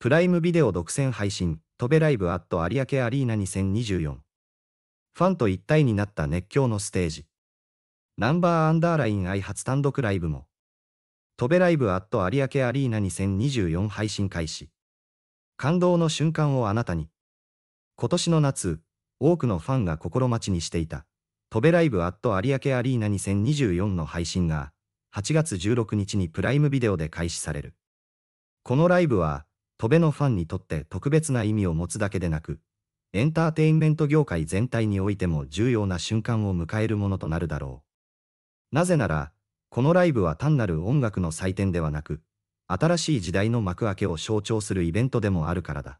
プライムビデオ独占配信、飛べライブアット有明アリーナ2024。ファンと一体になった熱狂のステージ。ナンバーアンダーライン愛発単独ライブも。飛べライブアット有明アリーナ2024配信開始。感動の瞬間をあなたに。今年の夏、多くのファンが心待ちにしていた、飛べライブアット有明アリーナ2024の配信が、8月16日にプライムビデオで開始される。このライブは、戸辺のファンにとって特別な意味を持つだけでなく、エンターテインメント業界全体においても重要な瞬間を迎えるものとなるだろう。なぜなら、このライブは単なる音楽の祭典ではなく、新しい時代の幕開けを象徴するイベントでもあるからだ。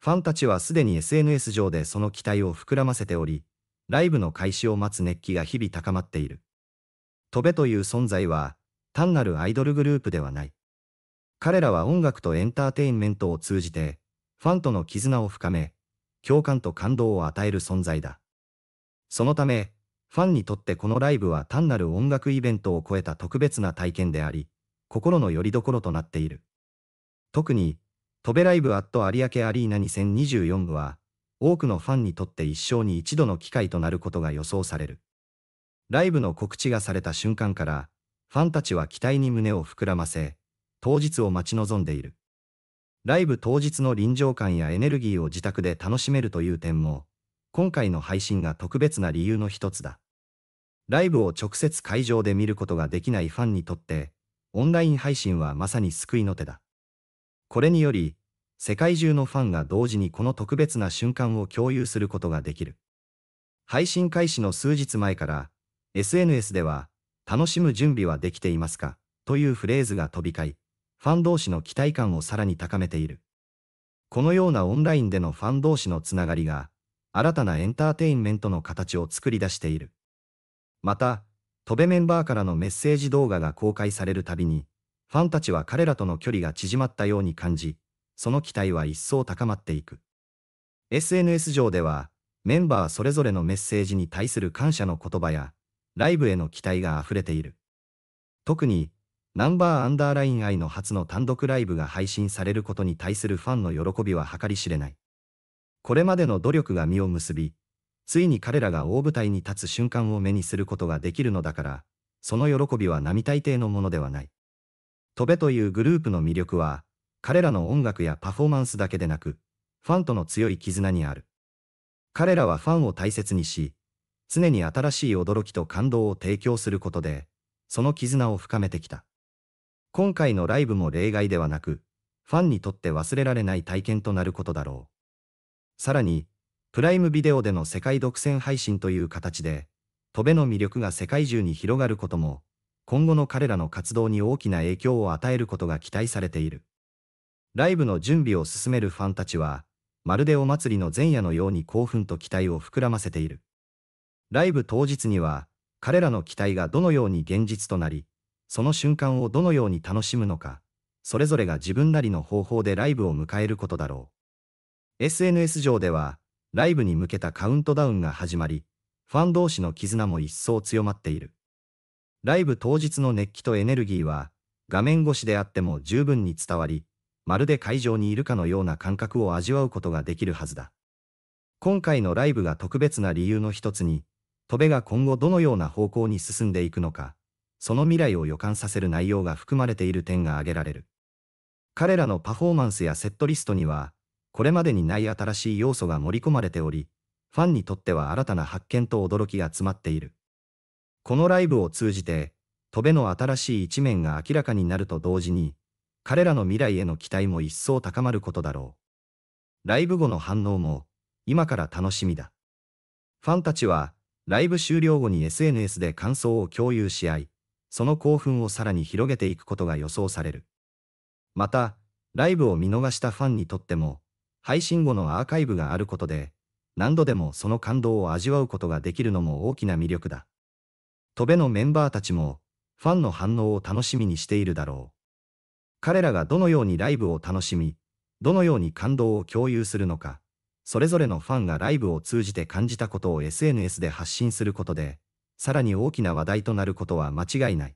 ファンたちはすでに SNS 上でその期待を膨らませており、ライブの開始を待つ熱気が日々高まっている。トベという存在は、単なるアイドルグループではない。彼らは音楽とエンターテインメントを通じて、ファンとの絆を深め、共感と感動を与える存在だ。そのため、ファンにとってこのライブは単なる音楽イベントを超えた特別な体験であり、心の拠り所となっている。特に、トベライブアット有明アリーナ2024部は、多くのファンにとって一生に一度の機会となることが予想される。ライブの告知がされた瞬間から、ファンたちは期待に胸を膨らませ、当日を待ち望んでいる。ライブ当日の臨場感やエネルギーを自宅で楽しめるという点も、今回の配信が特別な理由の一つだ。ライブを直接会場で見ることができないファンにとって、オンライン配信はまさに救いの手だ。これにより、世界中のファンが同時にこの特別な瞬間を共有することができる。配信開始の数日前から、SNS では、楽しむ準備はできていますかというフレーズが飛び交い、ファン同士の期待感をさらに高めている。このようなオンラインでのファン同士のつながりが、新たなエンターテインメントの形を作り出している。また、トベメンバーからのメッセージ動画が公開されるたびに、ファンたちは彼らとの距離が縮まったように感じ、その期待は一層高まっていく。SNS 上では、メンバーそれぞれのメッセージに対する感謝の言葉や、ライブへの期待が溢れている。特に、ナンバーアンダーライン愛の初の単独ライブが配信されることに対するファンの喜びは計り知れない。これまでの努力が実を結び、ついに彼らが大舞台に立つ瞬間を目にすることができるのだから、その喜びは並大抵のものではない。飛べというグループの魅力は、彼らの音楽やパフォーマンスだけでなく、ファンとの強い絆にある。彼らはファンを大切にし、常に新しい驚きと感動を提供することで、その絆を深めてきた。今回のライブも例外ではなく、ファンにとって忘れられない体験となることだろう。さらに、プライムビデオでの世界独占配信という形で、トベの魅力が世界中に広がることも、今後の彼らの活動に大きな影響を与えることが期待されている。ライブの準備を進めるファンたちは、まるでお祭りの前夜のように興奮と期待を膨らませている。ライブ当日には、彼らの期待がどのように現実となり、その瞬間をどのように楽しむのか、それぞれが自分なりの方法でライブを迎えることだろう。SNS 上では、ライブに向けたカウントダウンが始まり、ファン同士の絆も一層強まっている。ライブ当日の熱気とエネルギーは、画面越しであっても十分に伝わり、まるで会場にいるかのような感覚を味わうことができるはずだ。今回のライブが特別な理由の一つに、戸部が今後どのような方向に進んでいくのか、その未来を予感させる内容が含まれている点が挙げられる。彼らのパフォーマンスやセットリストには、これまでにない新しい要素が盛り込まれており、ファンにとっては新たな発見と驚きが詰まっている。このライブを通じて、トベの新しい一面が明らかになると同時に、彼らの未来への期待も一層高まることだろう。ライブ後の反応も、今から楽しみだ。ファンたちは、ライブ終了後に SNS で感想を共有し合い、その興奮をさらに広げていくことが予想される。また、ライブを見逃したファンにとっても、配信後のアーカイブがあることで、何度でもその感動を味わうことができるのも大きな魅力だ。戸辺のメンバーたちも、ファンの反応を楽しみにしているだろう。彼らがどのようにライブを楽しみ、どのように感動を共有するのか、それぞれのファンがライブを通じて感じたことを SNS で発信することで、さらに大きな話題となることは間違いない。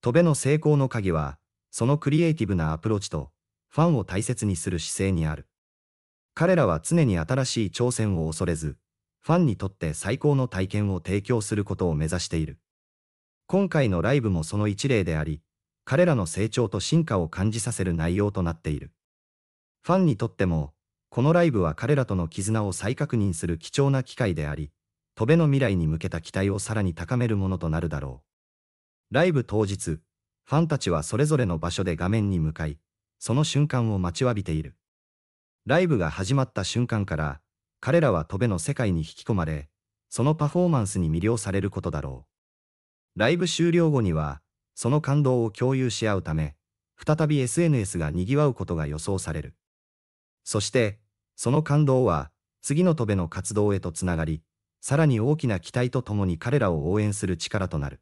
戸辺の成功の鍵は、そのクリエイティブなアプローチと、ファンを大切にする姿勢にある。彼らは常に新しい挑戦を恐れず、ファンにとって最高の体験を提供することを目指している。今回のライブもその一例であり、彼らの成長と進化を感じさせる内容となっている。ファンにとっても、このライブは彼らとの絆を再確認する貴重な機会であり、戸辺の未来に向けた期待をさらに高めるものとなるだろう。ライブ当日、ファンたちはそれぞれの場所で画面に向かい、その瞬間を待ちわびている。ライブが始まった瞬間から、彼らは戸辺の世界に引き込まれ、そのパフォーマンスに魅了されることだろう。ライブ終了後には、その感動を共有し合うため、再び SNS が賑わうことが予想される。そして、その感動は、次の戸辺の活動へとつながり、さらに大きな期待とともに彼らを応援する力となる。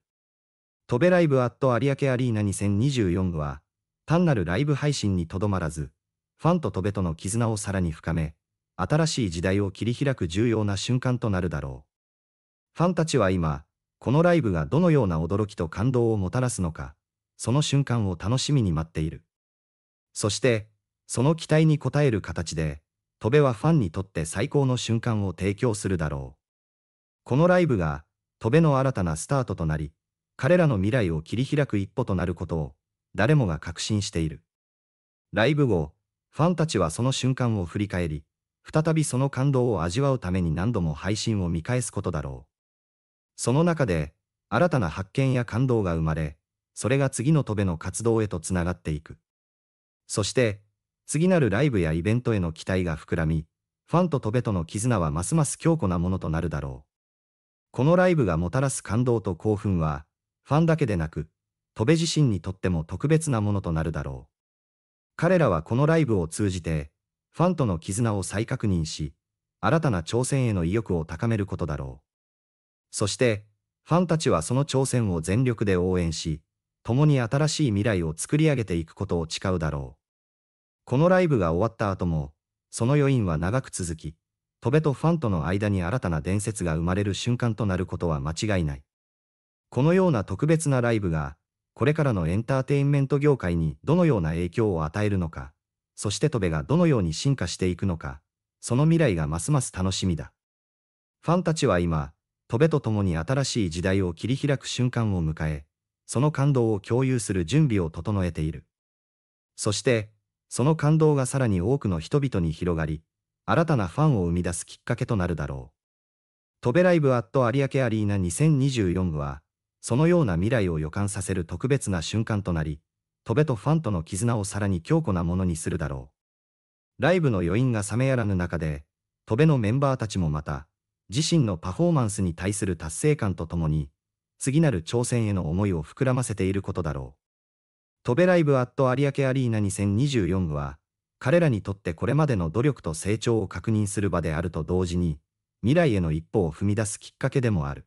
トベライブアット有明アリーナ2024は、単なるライブ配信にとどまらず、ファンとトベとの絆をさらに深め、新しい時代を切り開く重要な瞬間となるだろう。ファンたちは今、このライブがどのような驚きと感動をもたらすのか、その瞬間を楽しみに待っている。そして、その期待に応える形で、トベはファンにとって最高の瞬間を提供するだろう。このライブが、戸べの新たなスタートとなり、彼らの未来を切り開く一歩となることを、誰もが確信している。ライブ後、ファンたちはその瞬間を振り返り、再びその感動を味わうために何度も配信を見返すことだろう。その中で、新たな発見や感動が生まれ、それが次の戸べの活動へとつながっていく。そして、次なるライブやイベントへの期待が膨らみ、ファンと飛べとの絆はますます強固なものとなるだろう。このライブがもたらす感動と興奮は、ファンだけでなく、戸部自身にとっても特別なものとなるだろう。彼らはこのライブを通じて、ファンとの絆を再確認し、新たな挑戦への意欲を高めることだろう。そして、ファンたちはその挑戦を全力で応援し、共に新しい未来を作り上げていくことを誓うだろう。このライブが終わった後も、その余韻は長く続き、戸辺とファンとの間に新たな伝説が生まれる瞬間となることは間違いない。このような特別なライブが、これからのエンターテインメント業界にどのような影響を与えるのか、そして戸辺がどのように進化していくのか、その未来がますます楽しみだ。ファンたちは今、戸辺と共に新しい時代を切り開く瞬間を迎え、その感動を共有する準備を整えている。そして、その感動がさらに多くの人々に広がり、新たなファンを生み出すきっかけとなるだろう。トベライブアット有明アリーナ2024は、そのような未来を予感させる特別な瞬間となり、トベとファンとの絆をさらに強固なものにするだろう。ライブの余韻が冷めやらぬ中で、トベのメンバーたちもまた、自身のパフォーマンスに対する達成感とともに、次なる挑戦への思いを膨らませていることだろう。トベライブアット有明アリーナ2024は、彼らにとってこれまでの努力と成長を確認する場であると同時に、未来への一歩を踏み出すきっかけでもある。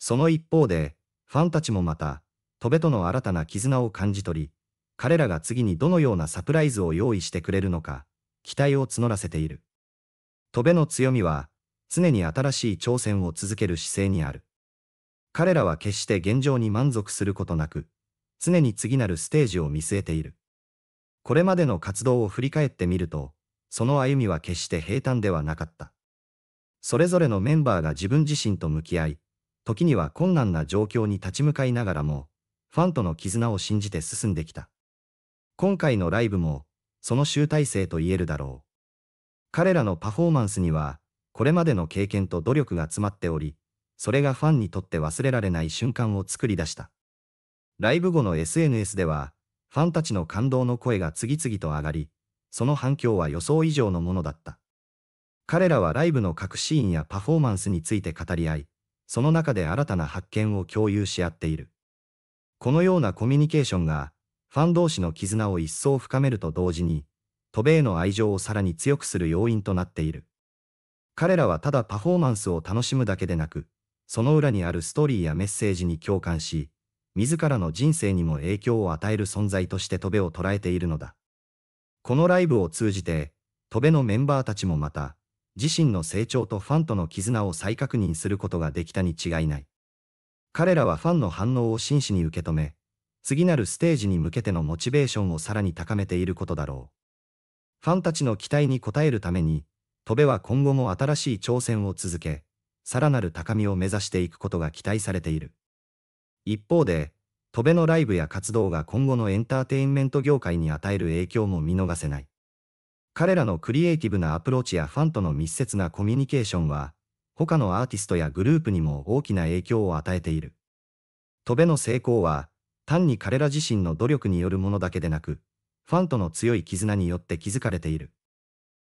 その一方で、ファンたちもまた、戸辺との新たな絆を感じ取り、彼らが次にどのようなサプライズを用意してくれるのか、期待を募らせている。戸辺の強みは、常に新しい挑戦を続ける姿勢にある。彼らは決して現状に満足することなく、常に次なるステージを見据えている。これまでの活動を振り返ってみると、その歩みは決して平坦ではなかった。それぞれのメンバーが自分自身と向き合い、時には困難な状況に立ち向かいながらも、ファンとの絆を信じて進んできた。今回のライブも、その集大成と言えるだろう。彼らのパフォーマンスには、これまでの経験と努力が詰まっており、それがファンにとって忘れられない瞬間を作り出した。ライブ後の SNS では、ファンたちの感動の声が次々と上がり、その反響は予想以上のものだった。彼らはライブの各シーンやパフォーマンスについて語り合い、その中で新たな発見を共有し合っている。このようなコミュニケーションが、ファン同士の絆を一層深めると同時に、渡米への愛情をさらに強くする要因となっている。彼らはただパフォーマンスを楽しむだけでなく、その裏にあるストーリーやメッセージに共感し、自らの人生にも影響を与える存在として戸辺を捉えているのだ。このライブを通じて、戸辺のメンバーたちもまた、自身の成長とファンとの絆を再確認することができたに違いない。彼らはファンの反応を真摯に受け止め、次なるステージに向けてのモチベーションをさらに高めていることだろう。ファンたちの期待に応えるために、戸辺は今後も新しい挑戦を続け、さらなる高みを目指していくことが期待されている。一方で、戸辺のライブや活動が今後のエンターテインメント業界に与える影響も見逃せない。彼らのクリエイティブなアプローチやファンとの密接なコミュニケーションは、他のアーティストやグループにも大きな影響を与えている。戸辺の成功は、単に彼ら自身の努力によるものだけでなく、ファンとの強い絆によって築かれている。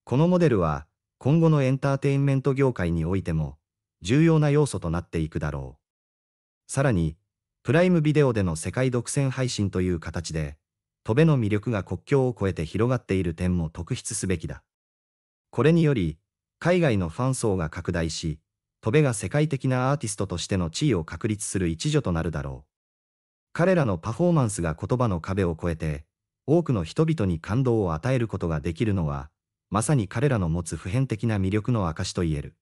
このモデルは、今後のエンターテインメント業界においても、重要な要素となっていくだろう。さらに、プライムビデオでの世界独占配信という形で、戸辺の魅力が国境を越えて広がっている点も特筆すべきだ。これにより、海外のファン層が拡大し、戸辺が世界的なアーティストとしての地位を確立する一助となるだろう。彼らのパフォーマンスが言葉の壁を越えて、多くの人々に感動を与えることができるのは、まさに彼らの持つ普遍的な魅力の証と言える。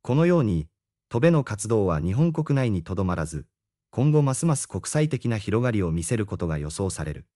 このように、戸辺の活動は日本国内にとどまらず、今後ますます国際的な広がりを見せることが予想される。